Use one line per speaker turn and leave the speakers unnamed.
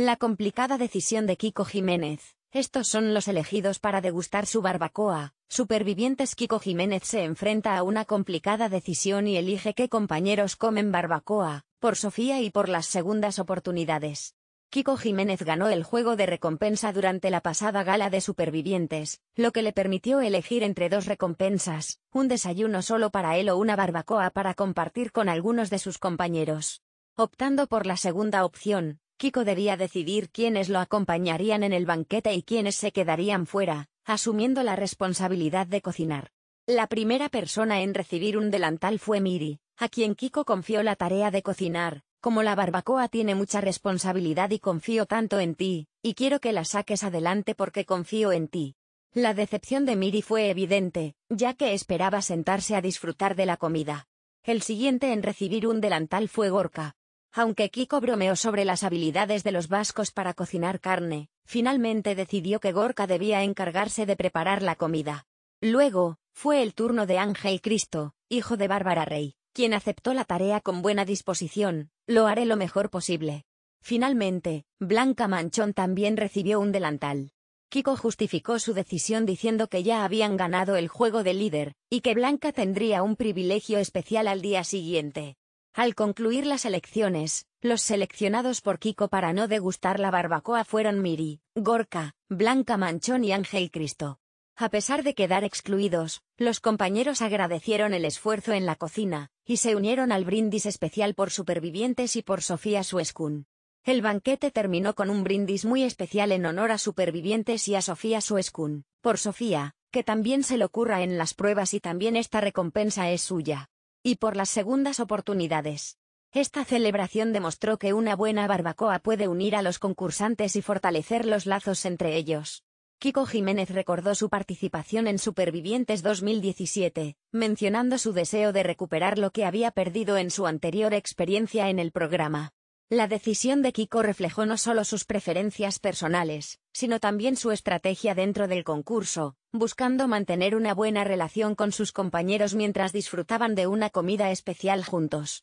La complicada decisión de Kiko Jiménez. Estos son los elegidos para degustar su barbacoa. Supervivientes Kiko Jiménez se enfrenta a una complicada decisión y elige qué compañeros comen barbacoa, por Sofía y por las segundas oportunidades. Kiko Jiménez ganó el juego de recompensa durante la pasada gala de Supervivientes, lo que le permitió elegir entre dos recompensas, un desayuno solo para él o una barbacoa para compartir con algunos de sus compañeros. Optando por la segunda opción, Kiko debía decidir quiénes lo acompañarían en el banquete y quiénes se quedarían fuera, asumiendo la responsabilidad de cocinar. La primera persona en recibir un delantal fue Miri, a quien Kiko confió la tarea de cocinar, como la barbacoa tiene mucha responsabilidad y confío tanto en ti, y quiero que la saques adelante porque confío en ti. La decepción de Miri fue evidente, ya que esperaba sentarse a disfrutar de la comida. El siguiente en recibir un delantal fue Gorka, aunque Kiko bromeó sobre las habilidades de los vascos para cocinar carne, finalmente decidió que Gorka debía encargarse de preparar la comida. Luego, fue el turno de Ángel Cristo, hijo de Bárbara Rey, quien aceptó la tarea con buena disposición, lo haré lo mejor posible. Finalmente, Blanca Manchón también recibió un delantal. Kiko justificó su decisión diciendo que ya habían ganado el juego de líder, y que Blanca tendría un privilegio especial al día siguiente. Al concluir las elecciones, los seleccionados por Kiko para no degustar la barbacoa fueron Miri, Gorka, Blanca Manchón y Ángel Cristo. A pesar de quedar excluidos, los compañeros agradecieron el esfuerzo en la cocina, y se unieron al brindis especial por supervivientes y por Sofía Suescun. El banquete terminó con un brindis muy especial en honor a supervivientes y a Sofía Suescun, por Sofía, que también se lo ocurra en las pruebas y también esta recompensa es suya y por las segundas oportunidades. Esta celebración demostró que una buena barbacoa puede unir a los concursantes y fortalecer los lazos entre ellos. Kiko Jiménez recordó su participación en Supervivientes 2017, mencionando su deseo de recuperar lo que había perdido en su anterior experiencia en el programa. La decisión de Kiko reflejó no solo sus preferencias personales, sino también su estrategia dentro del concurso, buscando mantener una buena relación con sus compañeros mientras disfrutaban de una comida especial juntos.